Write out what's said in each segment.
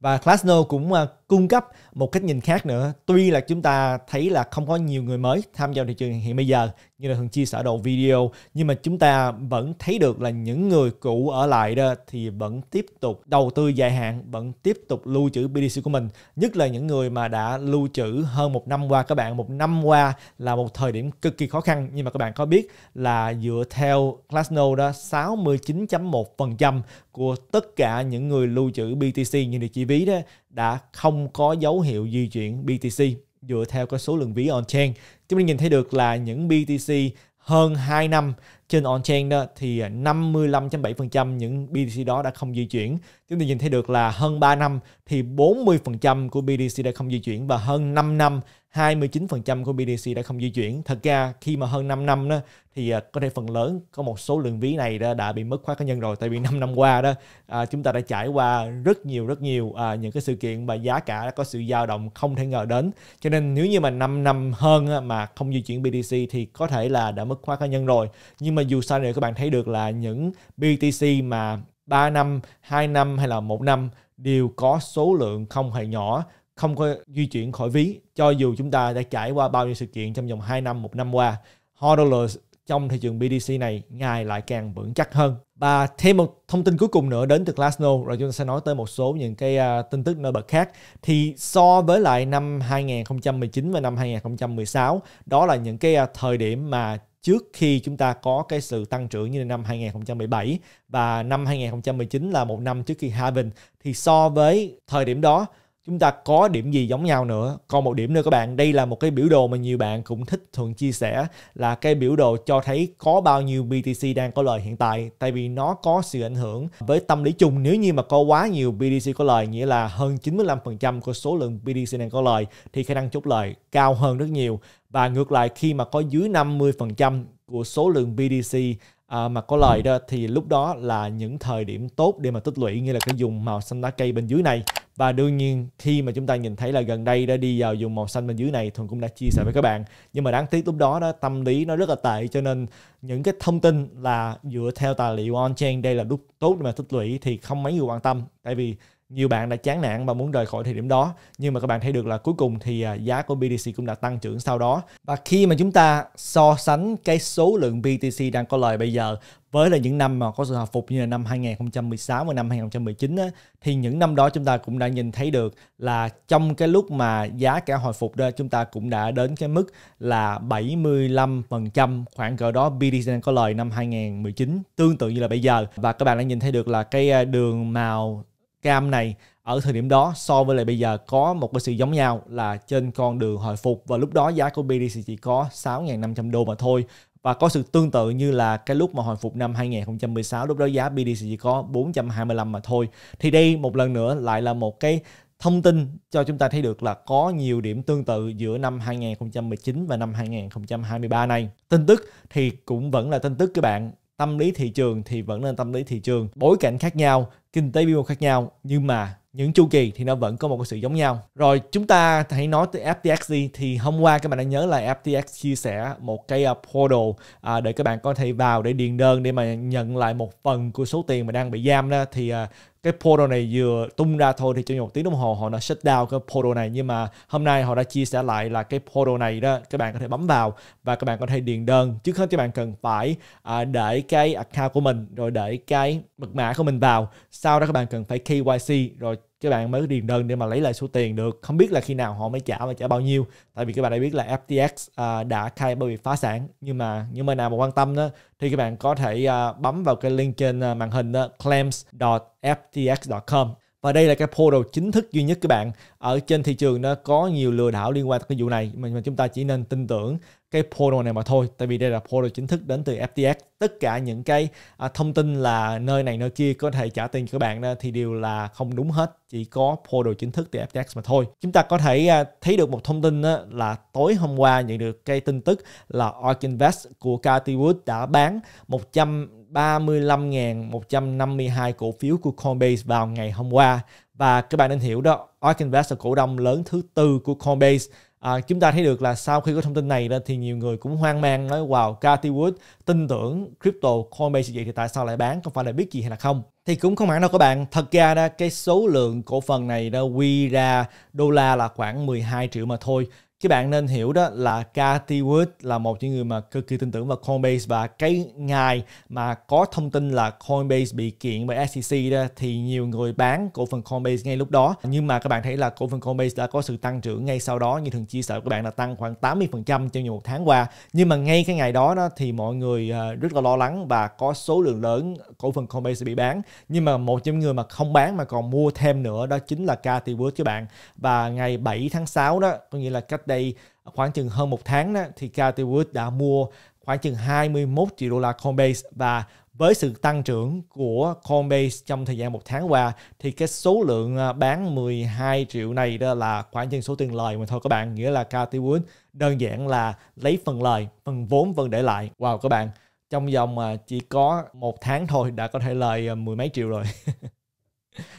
và Klasno cũng à, cung cấp một cách nhìn khác nữa tuy là chúng ta thấy là không có nhiều người mới tham gia thị trường hiện bây giờ như là thường chia sẻ đầu video nhưng mà chúng ta vẫn thấy được là những người cũ ở lại đó thì vẫn tiếp tục đầu tư dài hạn vẫn tiếp tục lưu trữ BTC của mình nhất là những người mà đã lưu trữ hơn một năm qua các bạn một năm qua là một thời điểm cực kỳ khó khăn nhưng mà các bạn có biết là dựa theo Glassnode đó 69.1% của tất cả những người lưu trữ BTC như địa chỉ ví đó đã không có dấu hiệu di chuyển BTC dựa theo cái số lượng ví on-chain. Chúng ta nhìn thấy được là những BTC hơn 2 năm trên on-chain đó thì 55.7% những BTC đó đã không di chuyển. Chúng ta nhìn thấy được là hơn 3 năm thì 40% của BTC đã không di chuyển và hơn 5 năm 29% của BTC đã không di chuyển. Thật ra khi mà hơn 5 năm đó thì à, có thể phần lớn có một số lượng ví này đã, bị mất khóa cá nhân rồi tại vì 5 năm qua đó à, chúng ta đã trải qua rất nhiều rất nhiều à, những cái sự kiện và giá cả đã có sự dao động không thể ngờ đến. Cho nên nếu như mà 5 năm hơn mà không di chuyển BTC thì có thể là đã mất khóa cá nhân rồi. Nhưng mà dù sao thì các bạn thấy được là những BTC mà 3 năm, 2 năm hay là 1 năm đều có số lượng không hề nhỏ không có di chuyển khỏi ví cho dù chúng ta đã trải qua bao nhiêu sự kiện trong vòng 2 năm, một năm qua. hodlers trong thị trường BDC này ngày lại càng vững chắc hơn. Và thêm một thông tin cuối cùng nữa đến từ Glassnode rồi chúng ta sẽ nói tới một số những cái uh, tin tức nổi bật khác. Thì so với lại năm 2019 và năm 2016, đó là những cái uh, thời điểm mà trước khi chúng ta có cái sự tăng trưởng như năm 2017 và năm 2019 là một năm trước khi halving thì so với thời điểm đó chúng ta có điểm gì giống nhau nữa còn một điểm nữa các bạn đây là một cái biểu đồ mà nhiều bạn cũng thích thường chia sẻ là cái biểu đồ cho thấy có bao nhiêu BTC đang có lời hiện tại tại vì nó có sự ảnh hưởng với tâm lý chung nếu như mà có quá nhiều BTC có lời nghĩa là hơn 95% của số lượng BTC đang có lời thì khả năng chốt lời cao hơn rất nhiều và ngược lại khi mà có dưới 50% của số lượng BTC à, mà có lời ừ. đó thì lúc đó là những thời điểm tốt để mà tích lũy như là cái dùng màu xanh lá cây bên dưới này và đương nhiên khi mà chúng ta nhìn thấy là gần đây đã đi vào dùng màu xanh bên dưới này thường cũng đã chia sẻ với các bạn nhưng mà đáng tiếc lúc đó đó tâm lý nó rất là tệ cho nên những cái thông tin là dựa theo tài liệu on chain đây là lúc tốt để mà tích lũy thì không mấy người quan tâm tại vì nhiều bạn đã chán nản và muốn rời khỏi thời điểm đó nhưng mà các bạn thấy được là cuối cùng thì à, giá của BTC cũng đã tăng trưởng sau đó và khi mà chúng ta so sánh cái số lượng BTC đang có lời bây giờ với là những năm mà có sự hồi phục như là năm 2016 và năm 2019 á, thì những năm đó chúng ta cũng đã nhìn thấy được là trong cái lúc mà giá cả hồi phục đó chúng ta cũng đã đến cái mức là 75% khoảng cỡ đó BTC đang có lời năm 2019 tương tự như là bây giờ và các bạn đã nhìn thấy được là cái à, đường màu scam này ở thời điểm đó so với lại bây giờ có một cái sự giống nhau là trên con đường hồi phục và lúc đó giá của BTC chỉ có 6.500 đô mà thôi và có sự tương tự như là cái lúc mà hồi phục năm 2016 lúc đó giá BTC chỉ có 425 mà thôi thì đây một lần nữa lại là một cái thông tin cho chúng ta thấy được là có nhiều điểm tương tự giữa năm 2019 và năm 2023 này. Tin tức thì cũng vẫn là tin tức các bạn, tâm lý thị trường thì vẫn là tâm lý thị trường, bối cảnh khác nhau kinh tế vĩ mô khác nhau nhưng mà những chu kỳ thì nó vẫn có một cái sự giống nhau. Rồi chúng ta hãy nói tới FTX đi thì hôm qua các bạn đã nhớ là FTX chia sẻ một cái ờ, portal à, để các bạn có thể vào để điền đơn để mà nhận lại một phần của số tiền mà đang bị giam đó thì à, cái portal này vừa tung ra thôi thì trong một tiếng đồng hồ họ đã shut down cái portal này nhưng mà hôm nay họ đã chia sẻ lại là cái portal này đó các bạn có thể bấm vào và các bạn có thể điền đơn trước hết các bạn cần phải à, để cái account của mình rồi để cái mật mã của mình vào sau đó các bạn cần phải KYC rồi các bạn mới điền đơn để mà lấy lại số tiền được không biết là khi nào họ mới trả và trả bao nhiêu tại vì các bạn đã biết là FTX uh, à, đã khai bởi vì phá sản nhưng mà nhưng mà nào mà quan tâm đó thì các bạn có thể uh, bấm vào cái link trên uh, màn hình đó, claims.ftx.com và đây là cái portal chính thức duy nhất các bạn ở trên thị trường nó có nhiều lừa đảo liên quan tới cái vụ này mà, mà chúng ta chỉ nên tin tưởng cái portal này mà thôi tại vì đây là portal chính thức đến từ FTX tất cả những cái à, thông tin là nơi này nơi kia có thể trả tiền cho các bạn đó, thì đều là không đúng hết chỉ có portal chính thức từ FTX mà thôi chúng ta có thể à, thấy được một thông tin đó, là tối hôm qua nhận được cái tin tức là Ark Invest của Cathy Wood đã bán 135.152 cổ phiếu của Coinbase vào ngày hôm qua và các bạn nên hiểu đó ARK Invest là cổ đông lớn thứ tư của Coinbase À, chúng ta thấy được là sau khi có thông tin này ra thì nhiều người cũng hoang mang nói wow Cathy Wood tin tưởng crypto Coinbase vậy thì tại sao lại bán không phải là biết gì hay là không thì cũng không hẳn đâu các bạn thật ra đó cái số lượng cổ phần này đó quy ra đô la là khoảng 12 triệu mà thôi các bạn nên hiểu đó là Cathy Wood là một những người mà cực kỳ tin tưởng vào Coinbase và cái ngày mà có thông tin là Coinbase bị kiện bởi SEC đó thì nhiều người bán cổ phần Coinbase ngay lúc đó nhưng mà các bạn thấy là cổ phần Coinbase đã có sự tăng trưởng ngay sau đó như thường chia sẻ các bạn là tăng khoảng 80% trong nhiều một tháng qua nhưng mà ngay cái ngày đó đó thì mọi người à, rất là lo lắng và có số lượng lớn cổ phần Coinbase bị bán nhưng mà một trong những người mà không bán mà còn mua thêm nữa đó chính là Cathy Wood các bạn và ngày 7 tháng 6 đó có nghĩa là cách đây khoảng chừng hơn một tháng đó, thì Cathy Wood đã mua khoảng chừng 21 triệu đô la Coinbase và với sự tăng trưởng của Coinbase trong thời gian một tháng qua thì cái số lượng à, bán 12 triệu này đó là khoảng chừng số tiền lời mà thôi các bạn nghĩa là Cathy Wood đơn giản là lấy phần lời phần vốn vẫn để lại wow các bạn trong vòng à, chỉ có một tháng thôi đã có thể lời à, mười mấy triệu rồi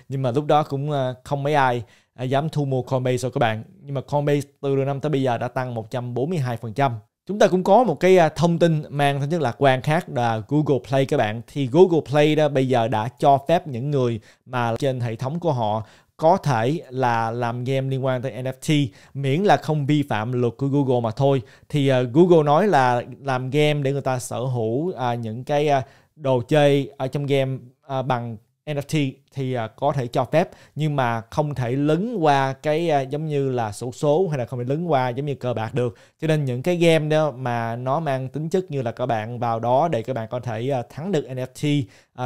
nhưng mà lúc đó cũng không mấy ai dám thu mua Coinbase rồi các bạn nhưng mà Coinbase từ đầu năm tới bây giờ đã tăng 142%. Chúng ta cũng có một cái à, thông tin mang tính chất lạc quan khác là Google Play các bạn. Thì Google Play đó bây giờ đã cho phép những người mà trên hệ thống của họ có thể là làm game liên quan tới NFT miễn là không vi phạm luật của Google mà thôi. Thì uh, Google nói là làm game để người ta sở hữu uh, những cái uh, đồ chơi ở trong game uh, bằng NFT thì à, có thể cho phép nhưng mà không thể lấn qua cái à, giống như là sổ số, hay là không thể lấn qua giống như cờ bạc được cho nên những cái game đó mà nó mang tính chất như là các bạn vào đó để các bạn có thể à, thắng được NFT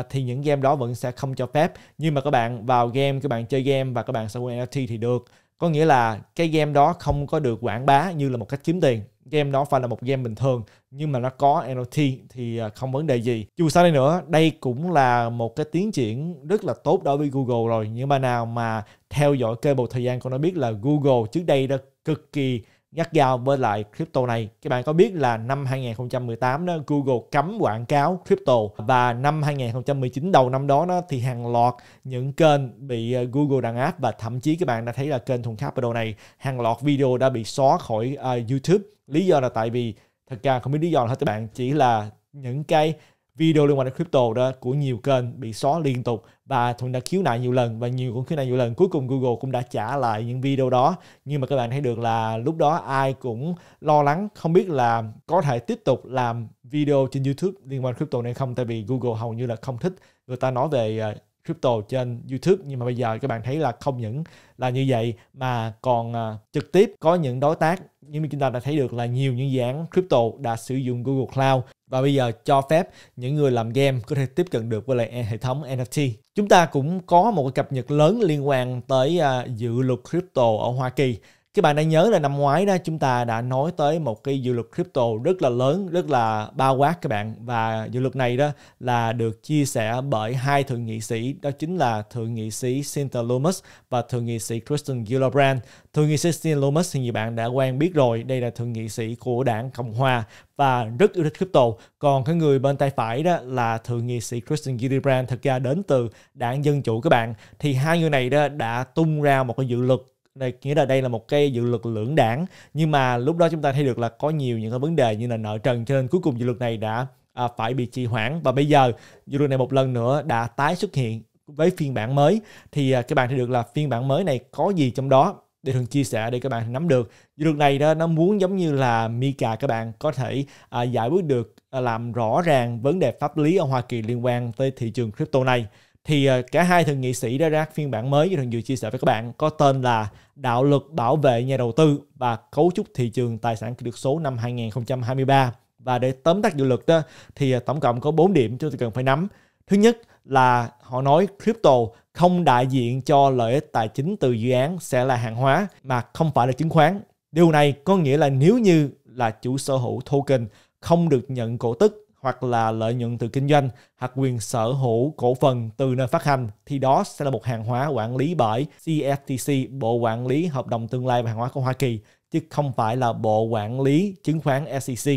thì những game đó vẫn sẽ không cho phép nhưng mà các bạn vào game các bạn chơi game và các bạn sở hữu NFT thì được có nghĩa là cái game đó không có được quảng bá như là một cách kiếm tiền game đó phải là một game bình thường nhưng mà nó có NLT thì à, không vấn đề gì. Dù sao đây nữa, đây cũng là một cái tiến triển rất là tốt đối với Google rồi. Những bạn nào mà theo dõi kênh bộ thời gian con đã biết là Google trước đây đã cực kỳ gắt gao với lại crypto này. Các bạn có biết là năm 2018 đó Google cấm quảng cáo crypto và năm 2019 đầu năm đó, đó thì hàng loạt những kênh bị à, Google đàn áp và thậm chí các bạn đã thấy là kênh thùng capital này hàng loạt video đã bị xóa khỏi uh, YouTube. Lý do là tại vì thật ra không biết lý do nào hết các bạn chỉ là những cái video liên quan đến crypto đó của nhiều kênh bị xóa liên tục và thuận đã khiếu nại nhiều lần và nhiều cũng khiếu nại nhiều lần cuối cùng Google cũng đã trả lại những video đó nhưng mà các bạn thấy được là lúc đó ai cũng lo lắng không biết là có thể tiếp tục làm video trên YouTube liên quan crypto này không tại vì Google hầu như là không thích người ta nói về ờ, crypto trên YouTube nhưng mà bây giờ các bạn thấy là không những là như vậy mà còn à, trực tiếp có những đối tác như chúng ta đã thấy được là nhiều những dự án crypto đã sử dụng Google Cloud và bây giờ cho phép những người làm game có thể tiếp cận được với lại hệ thống NFT. Chúng ta cũng có một cập nhật lớn liên quan tới à, dự luật crypto ở Hoa Kỳ các bạn đã nhớ là năm ngoái đó chúng ta đã nói tới một cái dự luật crypto rất là lớn rất là bao quát các bạn và dự luật này đó là được chia sẻ bởi hai thượng nghị sĩ đó chính là thượng nghị sĩ Cynthia Lummis và thượng nghị sĩ Kristen Gillibrand thượng nghị sĩ Cynthia Lummis thì nhiều bạn đã quen biết rồi đây là thượng nghị sĩ của đảng Cộng hòa và rất yêu thích crypto. Còn cái người bên tay phải đó là thượng nghị sĩ Kristen Gillibrand thực ra đến từ đảng Dân Chủ các bạn. Thì hai người này đó đã tung ra một cái dự luật này nghĩa là đây là một cái dự luật lưỡng đảng nhưng mà lúc đó chúng ta thấy được là có nhiều những cái vấn đề như là nợ trần cho nên cuối cùng dự luật này đã à, phải bị trì hoãn và bây giờ dự luật này một lần nữa đã tái xuất hiện với phiên bản mới thì à, các bạn thấy được là phiên bản mới này có gì trong đó để thường chia sẻ để các bạn nắm được dự luật này đó nó muốn giống như là Mika các bạn có thể à, giải quyết được à, làm rõ ràng vấn đề pháp lý ở Hoa Kỳ liên quan tới thị trường crypto này thì ờ, cả hai thượng nghị sĩ đã ra phiên bản mới như thường vừa chia sẻ với các bạn có tên là Đạo luật bảo vệ nhà đầu tư và cấu trúc thị trường tài sản kỹ thuật số năm 2023 và để tóm tắt dự luật đó thì ờ, tổng cộng có 4 điểm chúng ta cần phải nắm. Thứ nhất là họ nói crypto không đại diện cho lợi ích tài chính từ dự án sẽ là hàng hóa mà không phải là chứng khoán. Điều này có nghĩa là nếu như là chủ sở hữu token không được nhận cổ tức hoặc là lợi nhuận từ kinh doanh hoặc quyền sở hữu cổ phần từ nơi phát hành thì đó sẽ là một hàng hóa quản lý bởi CFTC, Bộ Quản lý Hợp đồng Tương lai và Hàng hóa của Hoa Kỳ, chứ không phải là Bộ Quản lý Chứng khoán SEC.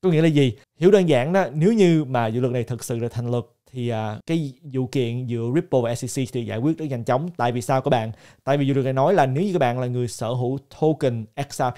Có nghĩa là gì? Hiểu đơn giản đó, nếu như mà dự luật này thực sự là thành luật thì à, cái vụ kiện giữa Ripple và SEC thì giải quyết rất nhanh chóng. Tại vì sao các bạn? Tại vì dự luật này nói là nếu như các bạn là người sở hữu token XRP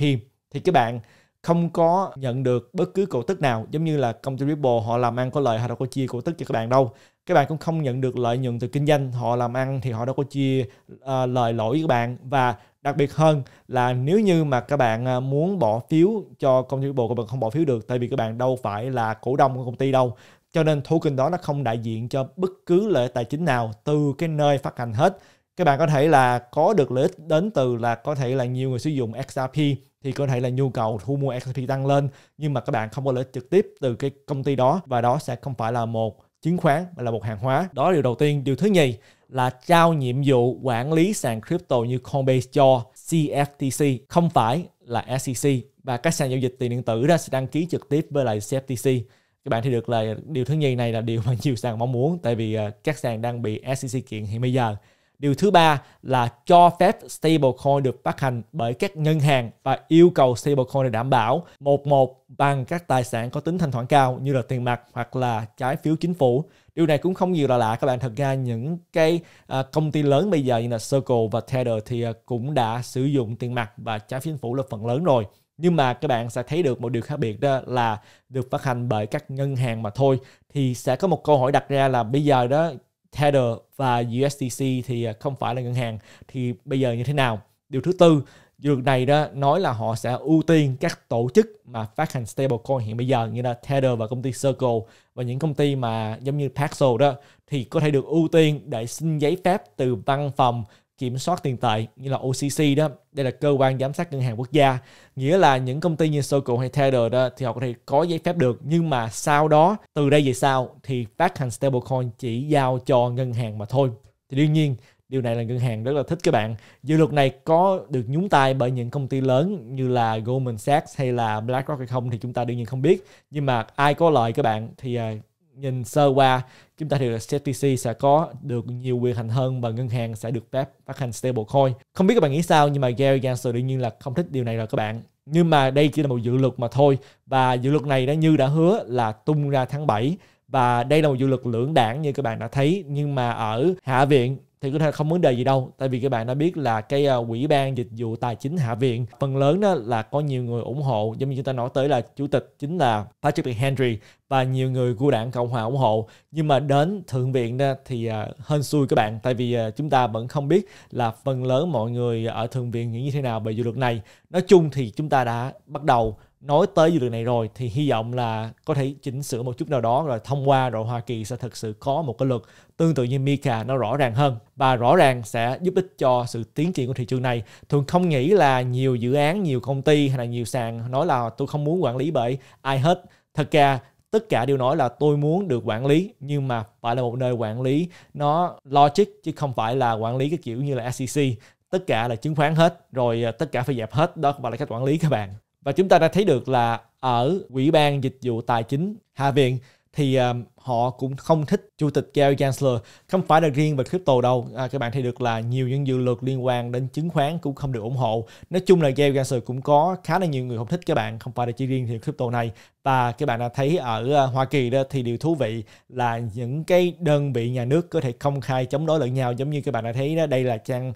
thì các bạn không có nhận được bất cứ cổ tức nào giống như là công ty Ripple họ làm ăn có lợi họ đâu có chia cổ tức cho các bạn đâu các bạn cũng không nhận được lợi nhuận từ kinh doanh họ làm ăn thì họ đâu có chia uh, lời lỗi với các bạn và đặc biệt hơn là nếu như mà các bạn ờ, muốn bỏ phiếu cho công ty Ripple các bạn không bỏ phiếu được tại vì các bạn đâu phải là cổ đông của công ty đâu cho nên token đó nó không đại diện cho bất cứ lợi tài chính nào từ cái nơi phát hành hết các bạn có thể là có được lợi ích đến từ là có thể là nhiều người sử dụng XRP thì có thể là nhu cầu thu mua equity tăng lên nhưng mà các bạn không có lợi trực tiếp từ cái công ty đó và đó sẽ không phải là một chứng khoán mà là một hàng hóa đó là điều đầu tiên điều thứ nhì là trao nhiệm vụ quản lý sàn crypto như Coinbase cho CFTC không phải là SEC và các sàn giao dịch tiền điện tử đó sẽ đăng ký trực tiếp với lại CFTC các bạn thì được là điều thứ nhì này là điều mà nhiều sàn mong muốn tại vì ờ, các sàn đang bị SEC kiện hiện bây giờ Điều thứ ba là cho phép stablecoin được phát hành bởi các ngân hàng và yêu cầu stablecoin để đảm bảo một một bằng các tài sản có tính thanh khoản cao như là tiền mặt hoặc là trái phiếu chính phủ. Điều này cũng không nhiều là lạ các bạn. Thật ra những cái à, công ty lớn bây giờ như là Circle và Tether thì à, cũng đã sử dụng tiền mặt và trái phiếu chính phủ là phần lớn rồi nhưng mà các bạn sẽ thấy được một điều khác biệt đó là được phát hành bởi các ngân hàng mà thôi thì sẽ có một câu hỏi đặt ra là bây giờ đó Tether và USDC thì à, không phải là ngân hàng thì bây giờ như thế nào? Điều thứ tư, điều này đó nói là họ sẽ ưu tiên các tổ chức mà phát hành stablecoin hiện bây giờ như là Tether và công ty Circle và những công ty mà giống như Paxos đó thì có thể được ưu tiên để xin giấy phép từ văn phòng kiểm soát tiền tệ như là OCC đó đây là cơ quan giám sát ngân hàng quốc gia nghĩa là những công ty như Circle hay Tether đó thì họ có thể có giấy phép được nhưng mà sau đó từ đây về sau thì phát hành stablecoin chỉ giao cho ngân hàng mà thôi thì đương nhiên điều này là ngân hàng rất là thích các bạn dự luật này có được nhúng tay bởi những công ty lớn như là Goldman Sachs hay là BlackRock hay không thì chúng ta đương nhiên không biết nhưng mà ai có lợi các bạn thì à, nhìn sơ qua chúng ta thì STC sẽ có được nhiều quyền hành hơn và ngân hàng sẽ được phép phát hành stablecoin. Không biết các bạn nghĩ sao nhưng mà Gary Gensler đương nhiên là không thích điều này rồi các bạn. Nhưng mà đây chỉ là một dự luật mà thôi và dự luật này đã như đã hứa là tung ra tháng 7 và đây là một dự luật lưỡng đảng như các bạn đã thấy nhưng mà ở Hạ viện thì có thể không vấn đề gì đâu tại vì các bạn đã biết là cái à, quỹ ban dịch vụ tài chính hạ viện phần lớn đó là có nhiều người ủng hộ giống như chúng ta nói tới là chủ tịch chính là Patrick Henry và nhiều người của đảng cộng hòa ủng hộ nhưng mà đến thượng viện đó thì à, hên xui các bạn tại vì à, chúng ta vẫn không biết là phần lớn mọi người ở thượng viện nghĩ như thế nào về dự luật này nói chung thì chúng ta đã bắt đầu nói tới dự luật này rồi thì hy vọng là có thể chỉnh sửa một chút nào đó rồi thông qua rồi Hoa Kỳ sẽ thực sự có một cái luật tương tự như Mika nó rõ ràng hơn và rõ ràng sẽ giúp ích cho sự tiến triển của thị trường này. Thường không nghĩ là nhiều dự án, nhiều công ty hay là nhiều sàn nói là tôi không muốn quản lý bởi ai hết. Thật ra tất cả đều nói là tôi muốn được quản lý nhưng mà phải là một nơi quản lý nó logic chứ không phải là quản lý cái kiểu như là SEC tất cả là chứng khoán hết rồi ờ, tất cả phải dẹp hết đó không phải là cách quản lý các bạn và chúng ta đã thấy được là ở ủy ban dịch vụ tài chính hạ viện thì um, họ cũng không thích chủ tịch Gary Gensler không phải là riêng về crypto đâu à, các bạn thấy được là nhiều những dự luật liên quan đến chứng khoán cũng không được ủng hộ nói chung là Gary Gensler cũng có khá là nhiều người không thích các bạn không phải là chỉ riêng thì crypto này và các bạn đã thấy ở uh, Hoa Kỳ đó thì điều thú vị là những cái đơn vị nhà nước có thể công khai chống đối lẫn nhau giống như các bạn đã thấy đó đây là trang uh,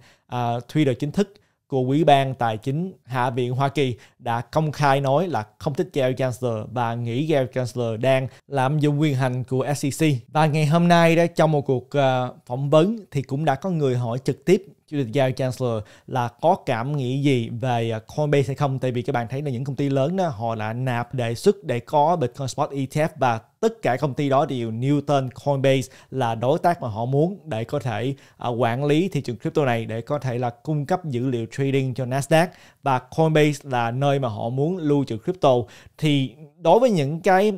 Twitter chính thức của Ủy ban Tài chính Hạ viện Hoa Kỳ đã công khai nói là không thích Gary Gensler và nghĩ Gary Gensler đang lạm dụng quyền hành của SEC. Và ngày hôm nay đó trong một cuộc uh, phỏng vấn thì cũng đã có người hỏi trực tiếp chủ tịch Gary Gensler là có cảm nghĩ gì về à, Coinbase hay không tại vì các bạn thấy là những công ty lớn đó họ đã nạp đề xuất để có Bitcoin Spot ETF và tất cả công ty đó đều Newton Coinbase là đối tác mà họ muốn để có thể uh, quản lý thị trường crypto này để có thể là cung cấp dữ liệu trading cho Nasdaq và Coinbase là nơi mà họ muốn lưu trữ crypto thì đối với những cái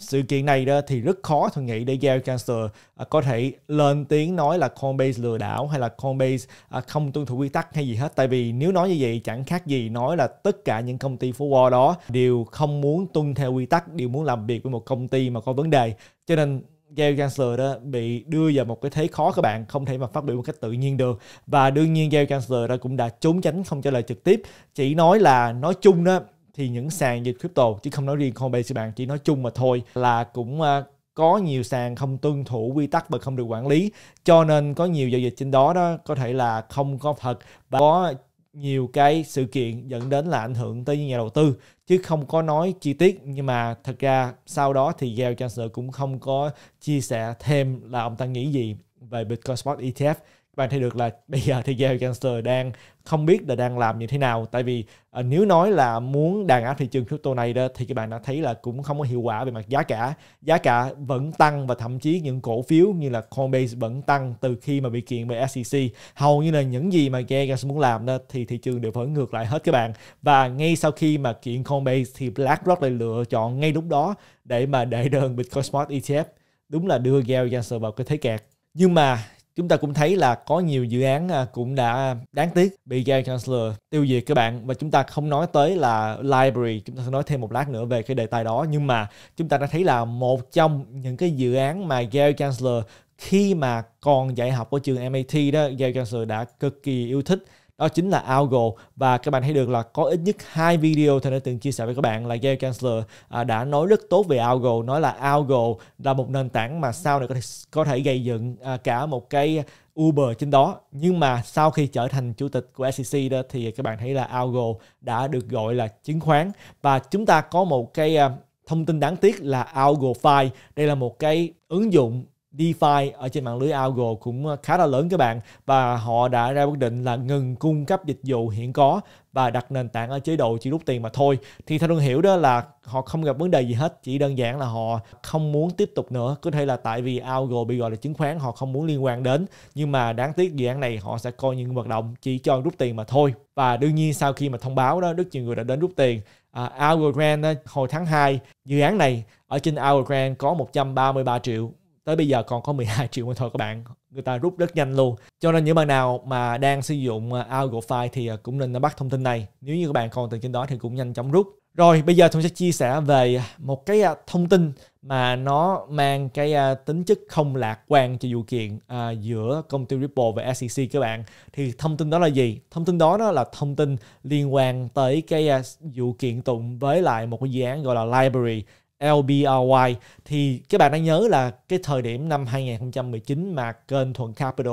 sự kiện này đó thì rất khó tôi nghĩ để Gary Gensler à, có thể lên tiếng nói là Coinbase lừa đảo hay là Coinbase à, không tuân thủ quy tắc hay gì hết tại vì nếu nói như vậy chẳng khác gì nói là tất cả những công ty phố Wall đó đều không muốn tuân theo quy tắc đều muốn làm việc với một công ty mà có vấn đề cho nên Gary Gensler đó bị đưa vào một cái thế khó các bạn không thể mà phát biểu một cách tự nhiên được và đương nhiên Gary Gensler đó cũng đã trốn tránh không trả lời trực tiếp chỉ nói là nói chung đó thì những sàn dịch crypto chứ không nói riêng Coinbase bạn chỉ nói chung mà thôi là cũng ờ, có nhiều sàn không tuân thủ quy tắc và không được quản lý cho nên có nhiều giao dịch trên đó đó có thể là không có thật và có nhiều cái sự kiện dẫn đến là ảnh hưởng tới nhà đầu tư chứ không có nói chi tiết nhưng mà thật ra sau đó thì Gale Chancellor cũng không có chia sẻ thêm là ông ta nghĩ gì về Bitcoin Spot ETF bạn thấy được là bây giờ thì Gary Gensler đang không biết là đang làm như thế nào tại vì uh, nếu nói là muốn đàn áp thị trường crypto này đó thì các bạn đã thấy là cũng không có hiệu quả về mặt giá cả giá cả vẫn tăng và thậm chí những cổ phiếu như là Coinbase vẫn tăng từ khi mà bị kiện bởi SEC hầu như là những gì mà Gary Gensler muốn làm đó thì thị trường đều vẫn ngược lại hết các bạn và ngay sau khi mà kiện Coinbase thì BlackRock lại lựa chọn ngay lúc đó để mà đẩy đơn Bitcoin Spot ETF đúng là đưa Gary Gensler vào cái thế kẹt nhưng mà chúng ta cũng thấy là có nhiều dự án à, cũng đã đáng tiếc bị Gary Chancellor tiêu diệt các bạn và chúng ta không nói tới là library chúng ta sẽ nói thêm một lát nữa về cái đề tài đó nhưng mà chúng ta đã thấy là một trong những cái dự án mà Gary Chancellor khi mà còn dạy học ở trường MIT đó Gary Chancellor đã cực kỳ yêu thích đó chính là algo và các bạn thấy được là có ít nhất hai video thầy đã từng chia sẻ với các bạn là Gary Gensler à, đã nói rất tốt về algo nói là algo là một nền tảng mà sau này có thể có thể gây dựng à, cả một cái Uber trên đó nhưng mà sau khi trở thành chủ tịch của SEC đó thì các bạn thấy là algo đã được gọi là chứng khoán và chúng ta có một cái à, thông tin đáng tiếc là Algo File đây là một cái ứng dụng DeFi ở trên mạng lưới algo cũng ờ, khá là lớn các bạn và họ đã ra quyết định là ngừng cung cấp dịch vụ hiện có và đặt nền tảng ở chế độ chỉ rút tiền mà thôi thì theo tôi hiểu đó là họ không gặp vấn đề gì hết chỉ đơn giản là họ không muốn tiếp tục nữa có thể là tại vì algo bị gọi là chứng khoán họ không muốn liên quan đến nhưng mà đáng tiếc dự án này họ sẽ coi những hoạt động chỉ cho rút tiền mà thôi và đương nhiên sau khi mà thông báo đó rất nhiều người đã đến rút tiền à, algo grand hồi tháng 2 dự án này ở trên algo grand có 133 triệu tới bây giờ còn có 12 triệu mà thôi các bạn người ta rút rất nhanh luôn cho nên những bạn nào mà đang sử dụng à, AlgoFi thì à, cũng nên nắm bắt thông tin này nếu như các bạn còn từ trên đó thì cũng nhanh chóng rút rồi bây giờ tôi sẽ chia sẻ về một cái à, thông tin mà nó mang cái tính chất không lạc quan cho vụ kiện à, giữa công ty Ripple và SEC các bạn. Thì thông tin đó là gì? Thông tin đó, đó là thông tin liên quan tới cái vụ kiện tụng với lại một cái dự án gọi là Library LBRY thì các bạn đã nhớ là cái thời điểm năm 2019 mà kênh Thuận Capital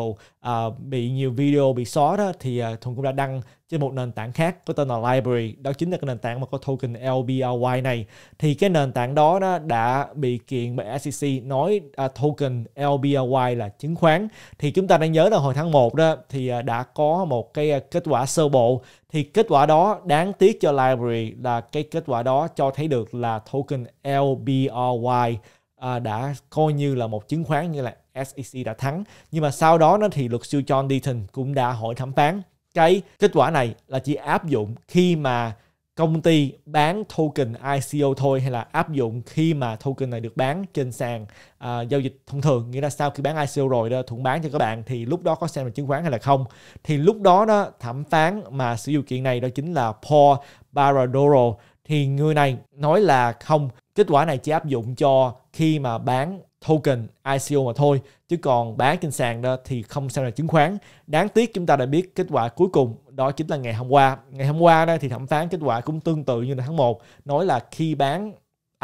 uh, bị nhiều video bị xóa đó thì uh, Thuận cũng đã đăng trên một nền tảng khác có tên là Library đó chính là cái nền tảng mà có token LBRY này thì cái nền tảng đó nó đã bị kiện bởi SEC nói uh, token LBRY là chứng khoán thì chúng ta đang nhớ là hồi tháng 1 đó thì uh, đã có một cái uh, kết quả sơ bộ thì kết quả đó đáng tiếc cho Library là cái kết quả đó cho thấy được là token LBRY uh, đã coi như là một chứng khoán như là SEC đã thắng. Nhưng mà sau đó nó thì luật sư John Deaton cũng đã hỏi thẩm phán cái kết quả này là chỉ áp dụng khi mà công ty bán token ICO thôi hay là áp dụng khi mà token này được bán trên sàn à, giao dịch thông thường nghĩa là sau khi bán ICO rồi đó thuận bán cho các bạn thì lúc đó có sàn chứng khoán hay là không thì lúc đó đó thẩm phán mà sử dụng kiện này đó chính là Paul Baradoro thì người này nói là không kết quả này chỉ áp dụng cho khi mà bán token ICO mà thôi chứ còn bán trên sàn đó thì không xem là chứng khoán đáng tiếc chúng ta đã biết kết quả cuối cùng đó chính là ngày hôm qua ngày hôm qua đó thì thẩm phán kết quả cũng tương tự như là tháng 1 nói là khi bán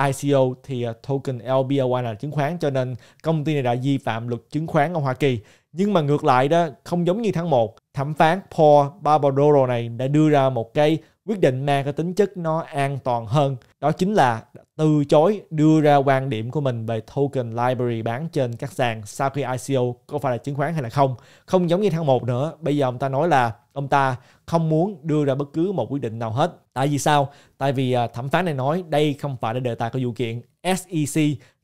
ICO thì à, token LBOY là chứng khoán cho nên công ty này đã vi phạm luật chứng khoán ở Hoa Kỳ nhưng mà ngược lại đó không giống như tháng 1 thẩm phán Paul Barbadoro này đã đưa ra một cái quyết định mang cái tính chất nó an toàn hơn đó chính là từ chối đưa ra quan điểm của mình về token library bán trên các sàn sau khi ICO có phải là chứng khoán hay là không không giống như tháng 1 nữa bây giờ ông ta nói là ông ta không muốn đưa ra bất cứ một quyết định nào hết tại vì sao tại vì à, thẩm phán này nói đây không phải là đề tài của vụ kiện SEC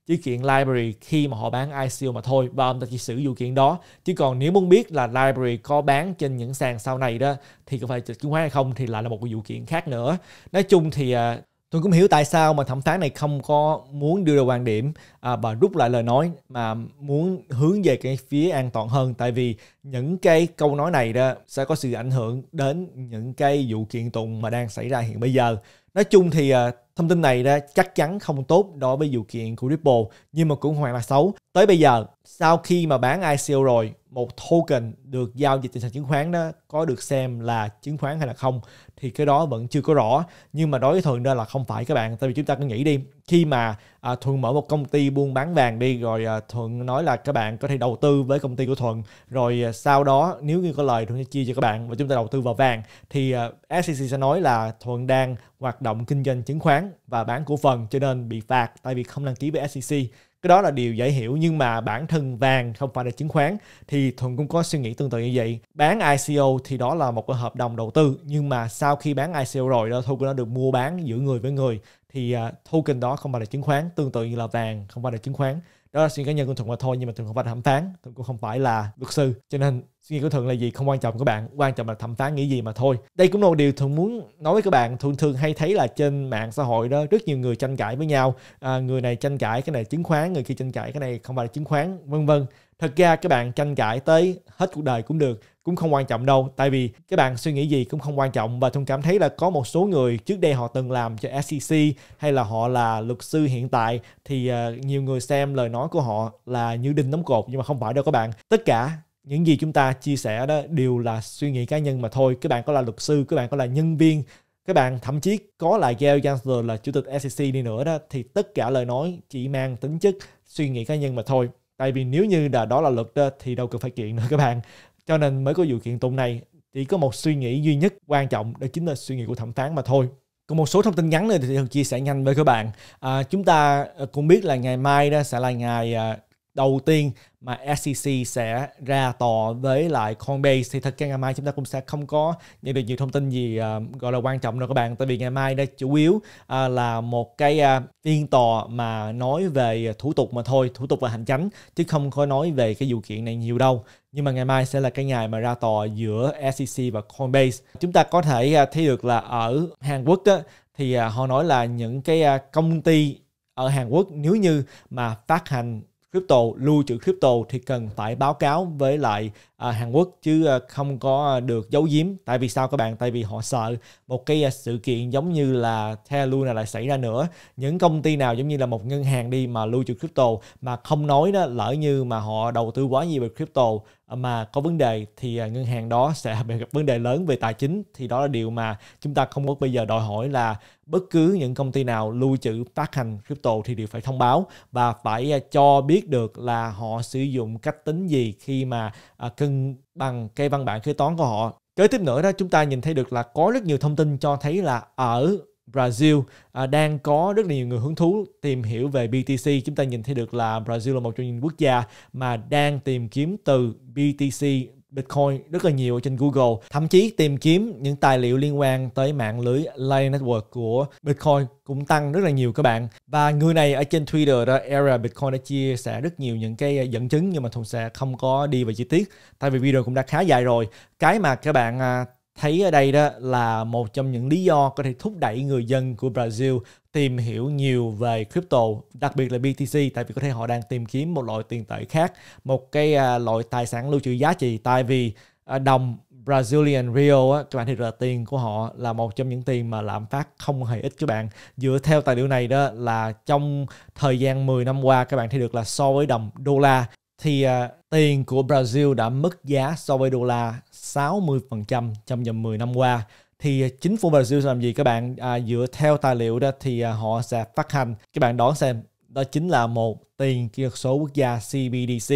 chỉ kiện library khi mà họ bán ICO mà thôi và ông ta chỉ sử dụng kiện đó chứ còn nếu muốn biết là library có bán trên những sàn sau này đó thì có phải chứng khoán hay không thì lại là một cái vụ kiện khác nữa nói chung thì à, tôi cũng hiểu tại sao mà thẩm phán này không có muốn đưa ra quan điểm à, và rút lại lời nói mà muốn hướng về cái phía an toàn hơn tại vì những cái câu nói này đó sẽ có sự ảnh hưởng đến những cái vụ kiện tụng mà đang xảy ra hiện bây giờ nói chung thì à, Thông tin này đã chắc chắn không tốt đối với vụ kiện của Ripple nhưng mà cũng hoàn là xấu. Tới bây giờ, sau khi mà bán ICO rồi, một token được giao dịch trên sàn chứng khoán đó có được xem là chứng khoán hay là không thì cái đó vẫn chưa có rõ nhưng mà đối với thuận ra là không phải các bạn tại vì chúng ta cứ nghĩ đi khi mà à, thuận mở một công ty buôn bán vàng đi rồi à, thuận nói là các bạn có thể đầu tư với công ty của thuận rồi à, sau đó nếu như có lời thuận sẽ chia cho các bạn và chúng ta đầu tư vào vàng thì à, SEC sẽ nói là thuận đang hoạt động kinh doanh chứng khoán và bán cổ phần cho nên bị phạt tại vì không đăng ký với SEC cái đó là điều dễ hiểu nhưng mà bản thân vàng không phải là chứng khoán thì thuận cũng có suy nghĩ tương tự như vậy bán ICO thì đó là một cái hợp đồng đầu tư nhưng mà sau khi bán ICO rồi đó token nó được mua bán giữa người với người thì à, token đó không phải là chứng khoán tương tự như là vàng không phải là chứng khoán đó là suy nghĩ cá nhân của thuận mà thôi nhưng mà thuận không phải là thẩm phán thuận cũng không phải là luật sư cho nên suy nghĩ của thuận là gì không quan trọng các bạn quan trọng là thẩm phán nghĩ gì mà thôi đây cũng là một điều thuận muốn nói với các bạn Thuận thường hay thấy là trên mạng xã hội đó rất nhiều người tranh cãi với nhau à, người này tranh cãi cái này chứng khoán người kia tranh cãi cái này không phải là chứng khoán vân vân thật ra các bạn tranh cãi tới hết cuộc đời cũng được cũng không quan trọng đâu tại vì các bạn suy nghĩ gì cũng không quan trọng và tôi cảm thấy là có một số người trước đây họ từng làm cho SEC hay là họ là luật sư hiện tại thì uh, nhiều người xem lời nói của họ là như đinh đóng cột nhưng mà không phải đâu các bạn tất cả những gì chúng ta chia sẻ đó đều là suy nghĩ cá nhân mà thôi các bạn có là luật sư các bạn có là nhân viên các bạn thậm chí có là Gail Gansler là chủ tịch SEC đi nữa đó thì tất cả lời nói chỉ mang tính chất suy nghĩ cá nhân mà thôi tại vì nếu như là đó là luật đó, thì đâu cần phải kiện nữa các bạn cho nên mới có vụ kiện tụng này chỉ có một suy nghĩ duy nhất quan trọng đó chính là suy nghĩ của thẩm phán mà thôi còn một số thông tin ngắn này thì thường chia sẻ nhanh với các bạn à, chúng ta ờ, cũng biết là ngày mai đó sẽ là ngày à, đầu tiên mà SEC sẽ ra tò với lại Coinbase thì thật ra ngày mai chúng ta cũng sẽ không có nhận được nhiều thông tin gì uh, gọi là quan trọng đâu các bạn tại vì ngày mai đây chủ yếu uh, là một cái uh, phiên tò mà nói về thủ tục mà thôi thủ tục và hành chánh chứ không có nói về cái vụ kiện này nhiều đâu nhưng mà ngày mai sẽ là cái ngày mà ra tò giữa SEC và Coinbase chúng ta có thể uh, thấy được là ở Hàn Quốc á, thì uh, họ nói là những cái uh, công ty ở Hàn Quốc nếu như mà phát hành crypto lưu trữ crypto thì cần phải báo cáo với lại à, Hàn Quốc chứ à, không có à, được giấu giếm tại vì sao các bạn tại vì họ sợ một cái à, sự kiện giống như là Terra Luna lại xảy ra nữa những công ty nào giống như là một ngân hàng đi mà lưu trữ crypto mà không nói đó lỡ như mà họ đầu tư quá nhiều về crypto mà có vấn đề thì ngân hàng đó sẽ bị gặp vấn đề lớn về tài chính thì đó là điều mà chúng ta không có bây giờ đòi hỏi là bất cứ những công ty nào lưu trữ phát hành crypto thì đều phải thông báo và phải cho biết được là họ sử dụng cách tính gì khi mà cân minh bằng cây văn bản kế toán của họ. Kế tiếp nữa đó chúng ta nhìn thấy được là có rất nhiều thông tin cho thấy là ở Brazil à, đang có rất là nhiều người hứng thú tìm hiểu về BTC. Chúng ta nhìn thấy được là Brazil là một trong những quốc gia mà đang tìm kiếm từ BTC Bitcoin rất là nhiều trên Google, thậm chí tìm kiếm những tài liệu liên quan tới mạng lưới Lightning Network của Bitcoin cũng tăng rất là nhiều các bạn. Và người này ở trên Twitter đó, Era Bitcoin đã chia sẻ rất nhiều những cái ờ, dẫn chứng nhưng mà Thùng sẽ không có đi vào chi tiết tại vì video cũng đã khá dài rồi. Cái mà các bạn à, thấy ở đây đó là một trong những lý do có thể thúc đẩy người dân của Brazil tìm hiểu nhiều về crypto, đặc biệt là BTC tại vì có thể họ đang tìm kiếm một loại tiền tệ khác, một cái à, loại tài sản lưu trữ giá trị tại vì à, đồng Brazilian Real á, các bạn thấy là tiền của họ là một trong những tiền mà lạm phát không hề ít các bạn. Dựa theo tài liệu này đó là trong thời gian 10 năm qua các bạn thấy được là so với đồng đô la thì uh, tiền của Brazil đã mất giá so với đô la 60% trong vòng 10 năm qua thì à, chính phủ Brazil làm gì các bạn à, dựa theo tài liệu đó thì à, họ sẽ phát hành các bạn đón xem đó chính là một tiền kỹ thuật số quốc gia CBDC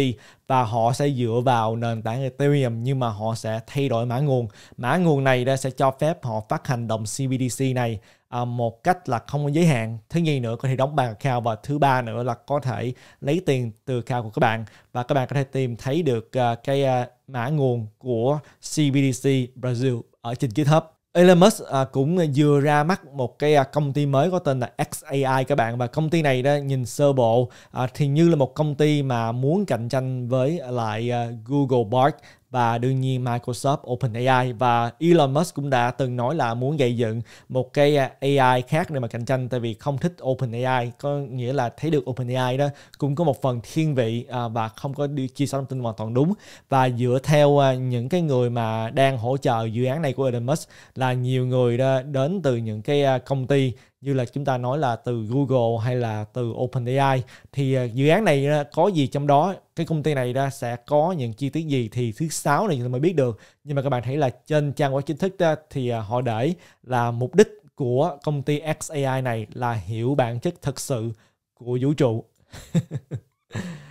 và họ sẽ dựa vào nền tảng Ethereum nhưng mà họ sẽ thay đổi mã nguồn. Mã nguồn này đã sẽ cho phép họ phát hành đồng CBDC này à, một cách là không có giới hạn. Thứ nhì nữa có thể đóng bằng account và thứ ba nữa là có thể lấy tiền từ account của các bạn và các bạn có thể tìm thấy được à, cái à, mã nguồn của CBDC Brazil ở trên GitHub. Elon Musk à, cũng vừa ra mắt một cái à, công ty mới có tên là XAI các bạn và công ty này đó nhìn sơ bộ à, thì như là một công ty mà muốn cạnh tranh với lại à, Google Bard và đương nhiên Microsoft OpenAI và Elon Musk cũng đã từng nói là muốn gây dựng một cái à, AI khác để mà cạnh tranh tại vì không thích OpenAI có nghĩa là thấy được OpenAI đó cũng có một phần thiên vị à, và không có đi chia sẻ thông tin hoàn toàn đúng và dựa theo à, những cái người mà đang hỗ trợ dự án này của Elon Musk là nhiều người đó đến từ những cái công ty như là chúng ta nói là từ Google hay là từ OpenAI thì à, dự án này à, có gì trong đó cái công ty này ra sẽ có những chi tiết gì thì thứ sáu này chúng ta mới biết được nhưng mà các bạn thấy là trên trang web chính thức thì à, họ để là mục đích của công ty XAI này là hiểu bản chất thật sự của vũ trụ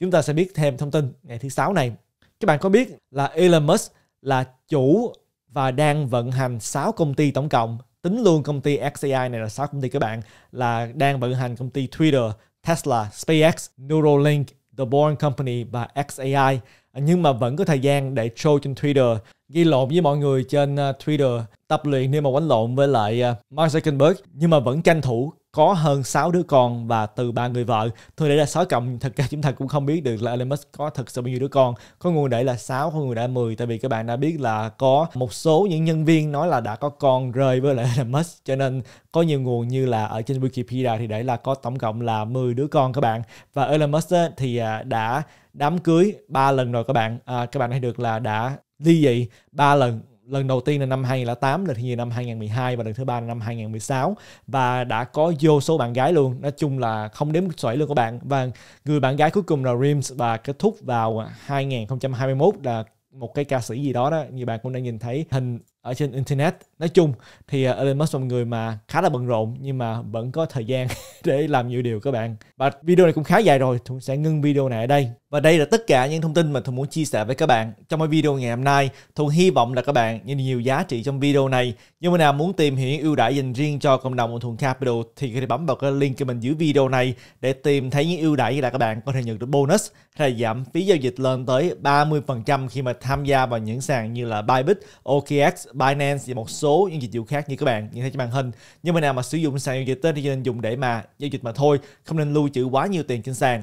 chúng ta sẽ biết thêm thông tin ngày thứ sáu này các bạn có biết là Elon Musk là chủ và đang vận hành 6 công ty tổng cộng tính luôn công ty XAI này là sáu công ty các bạn là đang vận hành công ty Twitter, Tesla, SpaceX, Neuralink, The Bourne Company và XAI à, nhưng mà vẫn có thời gian để show trên Twitter ghi lộn với mọi người trên à, Twitter tập luyện để mà quánh lộn với lại à, Mark Zuckerberg nhưng mà vẫn tranh thủ có hơn 6 đứa con và từ ba người vợ. Thôi để là 6 cộng thật ra chúng ta cũng không biết được là Elon Musk có thật sự bao nhiêu đứa con. Có nguồn để là 6, có nguồn để là 10 tại vì các bạn đã biết là có một số những nhân viên nói là đã có con rơi với lại Elon Musk cho nên có nhiều nguồn như là ở trên Wikipedia thì để là có tổng cộng là 10 đứa con các bạn. Và Elon Musk thì à, đã đám cưới ba lần rồi các bạn. À, các bạn thấy được là đã ly dị ba lần lần đầu tiên là năm 2008, lần thứ hai năm 2012 và lần thứ ba là năm 2016 và đã có vô số bạn gái luôn. Nói chung là không đếm xuể luôn các bạn và người bạn gái cuối cùng là Rims và kết thúc vào 2021 là một cái ca sĩ gì đó đó như bạn cũng đã nhìn thấy hình ở trên internet nói chung thì ờ, Elon Musk là một người mà khá là bận rộn nhưng mà vẫn có thời gian để làm nhiều điều các bạn và video này cũng khá dài rồi tôi sẽ ngưng video này ở đây và đây là tất cả những thông tin mà Thuận muốn chia sẻ với các bạn trong cái video ngày hôm nay. Thuận hy vọng là các bạn nhìn nhiều giá trị trong video này. Nhưng mà nào muốn tìm hiểu những ưu đãi dành riêng cho cộng đồng của Thuận Capital thì có thể bấm vào cái link của mình dưới video này để tìm thấy những ưu đãi như là các bạn có thể nhận được bonus hay là giảm phí giao dịch lên tới 30% khi mà tham gia vào những sàn như là Bybit, OKX, Binance và một số những dịch vụ khác như các bạn nhìn thấy trên màn hình. Nhưng mà nào mà sử dụng sàn giao dịch tên thì nên dùng để mà giao dịch mà thôi, không nên lưu trữ quá nhiều tiền trên sàn